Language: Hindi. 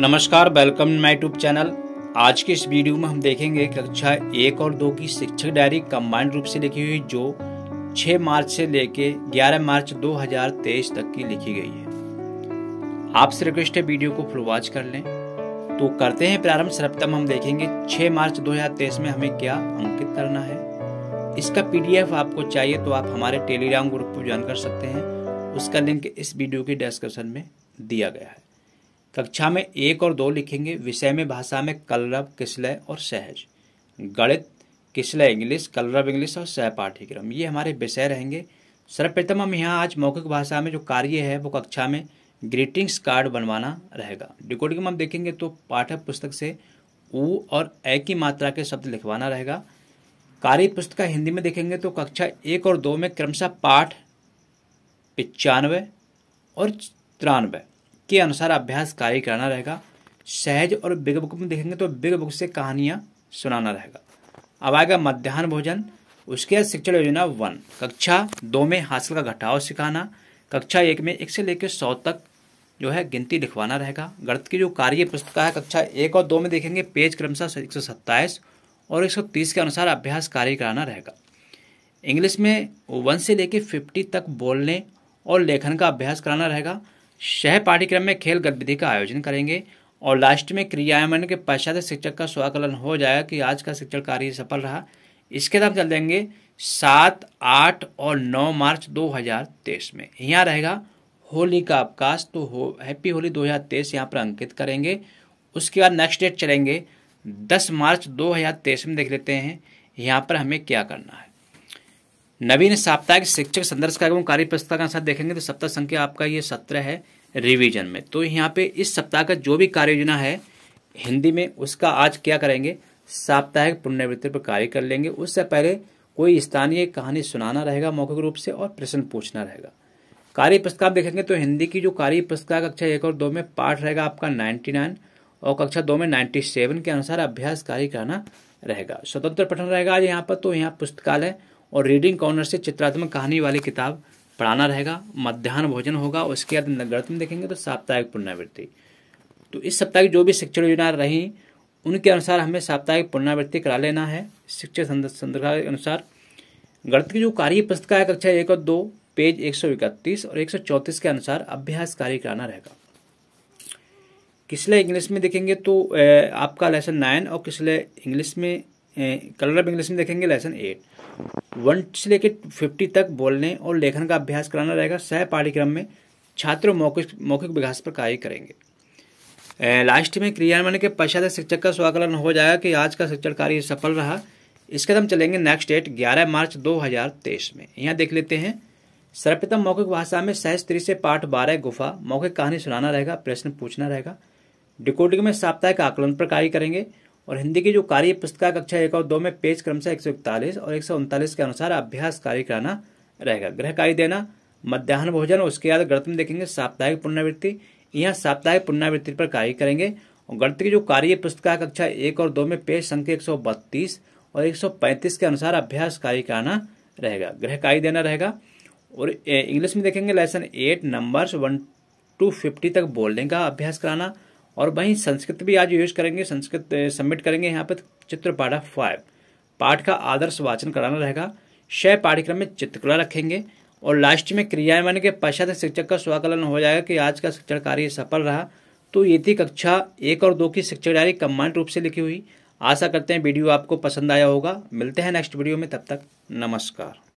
नमस्कार वेलकम माय ट्यूब चैनल आज के इस वीडियो में हम देखेंगे कक्षा एक और दो की शिक्षक डायरी कम्बाइंड रूप से लिखी हुई जो 6 मार्च से लेके 11 मार्च 2023 तक की लिखी गई है आपसे रिक्वेस्ट है वीडियो को फुल वॉच कर लें तो करते हैं प्रारंभ सर्वप्रथम हम देखेंगे 6 मार्च 2023 में हमें क्या अंकित करना है इसका पीडीएफ आपको चाहिए तो आप हमारे टेलीग्राम ग्रुप को ज्वाइन कर सकते हैं उसका लिंक इस वीडियो के डिस्क्रिप्शन में दिया गया है कक्षा में एक और दो लिखेंगे विषय में भाषा में कलरव किसलय और सहज गणित किसलय इंग्लिश कलरव इंग्लिश और सह पाठ्यक्रम ये हमारे विषय रहेंगे सर्वप्रथम हम यहाँ आज मौखिक भाषा में जो कार्य है वो कक्षा में ग्रीटिंग्स कार्ड बनवाना रहेगा डिकोडिंग हम देखेंगे तो पाठ्य पुस्तक से ऊ और ए की मात्रा के शब्द लिखवाना रहेगा कार्य पुस्तक हिंदी में देखेंगे तो कक्षा एक और दो में क्रमशः पाठ पचानवे और तिरानवे के अनुसार अभ्यास कार्य करना रहेगा सहज और बिग बुक में देखेंगे तो बिग बुक से कहानियाँ सुनाना रहेगा अब आएगा मध्यान्ह भोजन उसके बाद शिक्षण योजना वन कक्षा दो में हासिल का घटाव सिखाना कक्षा एक में एक से लेकर सौ तक जो है गिनती लिखवाना रहेगा गणित की जो कार्य पुस्तिका है कक्षा एक और दो में देखेंगे पेज क्रमशः एक सौ सत्ताईस और एक सौ तीस के अनुसार अभ्यास कार्य कराना रहेगा इंग्लिश में वन से लेकर फिफ्टी तक बोलने और लेखन का अभ्यास कराना रहेगा शह पाठ्यक्रम में खेल गतिविधि का आयोजन करेंगे और लास्ट में क्रियान्वयन के पश्चात शिक्षक का स्वाकलन हो जाएगा कि आज का शिक्षण कार्य सफल रहा इसके बाद चल देंगे सात आठ और नौ मार्च दो हज़ार तेईस में यहाँ रहेगा होली का अवकाश तो हो हैप्पी होली दो हज़ार तेईस यहाँ पर अंकित करेंगे उसके बाद नेक्स्ट डेट चलेंगे दस मार्च दो हज़ार तेईस में देख लेते हैं यहाँ पर हमें क्या करना है नवीन साप्ताहिक शिक्षक संदर्श एवं कार्य पुस्तक अनुसार देखेंगे तो सप्ताह संख्या आपका ये सत्रह है रिवीजन में तो यहाँ पे इस सप्ताह का जो भी कार्य योजना है हिंदी में उसका आज क्या करेंगे साप्ताहिक पुनर्वृत्ति पर कार्य कर लेंगे उससे पहले कोई स्थानीय कहानी सुनाना रहेगा मौखिक रूप से और प्रश्न पूछना रहेगा कार्य पुस्तक आप देखेंगे तो हिंदी की जो कार्य पुस्तक कक्षा एक और दो में पाठ रहेगा आपका नाइन्टी नाइन और कक्षा दो में नाइन्टी सेवन के अनुसार अभ्यास कार्य करना रहेगा स्वतंत्र पठन रहेगा आज यहाँ पर तो यहाँ पुस्तकालय और रीडिंग कॉर्नर से चित्रात्मक कहानी वाली किताब पढ़ाना रहेगा मध्यान्ह भोजन होगा उसके बाद नगरत्म देखेंगे तो साप्ताहिक पुनरावृत्ति तो इस सप्ताह की जो भी शिक्षण योजना रही उनके अनुसार हमें साप्ताहिक पुनरावृत्ति करा लेना है शिक्षक संदर्भ के अनुसार गणित की जो कार्य पुस्तिका है कक्षा एक और दो पेज एक सौ इकतीस और एक सौ चौंतीस के अनुसार अभ्यास कार्य कराना रहेगा किसले इंग्लिश में देखेंगे तो आपका लेसन नाइन और किसले इंग्लिश में कलर ऑफ इंग्लिश में देखेंगे लेसन एट वन से लेकर फिफ्टी तक बोलने और लेखन का अभ्यास कराना रहेगा सह पाठ्यक्रम में छात्र मौखिक मौखिक विकास पर कार्य करेंगे लास्ट में क्रियान्वयन के पश्चात शिक्षक का स्वाकलन हो जाएगा कि आज का शिक्षण कार्य सफल रहा इसके हम चलेंगे नेक्स्ट डेट 11 मार्च 2023 में यहाँ देख लेते हैं सर्वप्रथम मौखिक भाषा में सह स्त्री से पाठ बारह गुफा मौखिक कहानी सुनाना रहेगा प्रश्न पूछना रहेगा डिकोडिंग में साप्ताहिक आकलन पर कार्य करेंगे और हिंदी की जो कार्य पुस्तक कक्षा एक और दो में पेज क्रम से एक और एक के अनुसार अभ्यास कार्य कराना रहेगा गृह कार्य देना मध्यान्ह भोजन उसके बाद गणित में देखेंगे साप्ताहिक पुनरावृत्ति यहाँ साप्ताहिक पुनरावृत्ति पर कार्य करेंगे और गणित की जो कार्य पुस्तक कक्षा एक और दो में पेज संख्या एक और पैंतीस के अनुसार अभ्यास कार्य कराना रहेगा गृह कार्य देना रहेगा और इंग्लिश में देखेंगे lesson eight number one two fifty तक बोलने का अभ्यास कराना और वहीं संस्कृत भी आज यूज करेंगे संस्कृत सबमिट करेंगे यहाँ पर चित्र पाठा फाइव पाठ का आदर्श वाचन कराना रहेगा शय पाठ्यक्रम में चित्रकला रखेंगे और लास्ट में क्रियान्वयन के पश्चात शिक्षक का स्वाकलन हो जाएगा कि आज का शिक्षण कार्य सफल रहा तो ये थी कक्षा एक और दो की शिक्षक डायरी कम्बाइंड रूप से लिखी हुई आशा करते हैं वीडियो आपको पसंद आया होगा मिलते हैं नेक्स्ट वीडियो में तब तक नमस्कार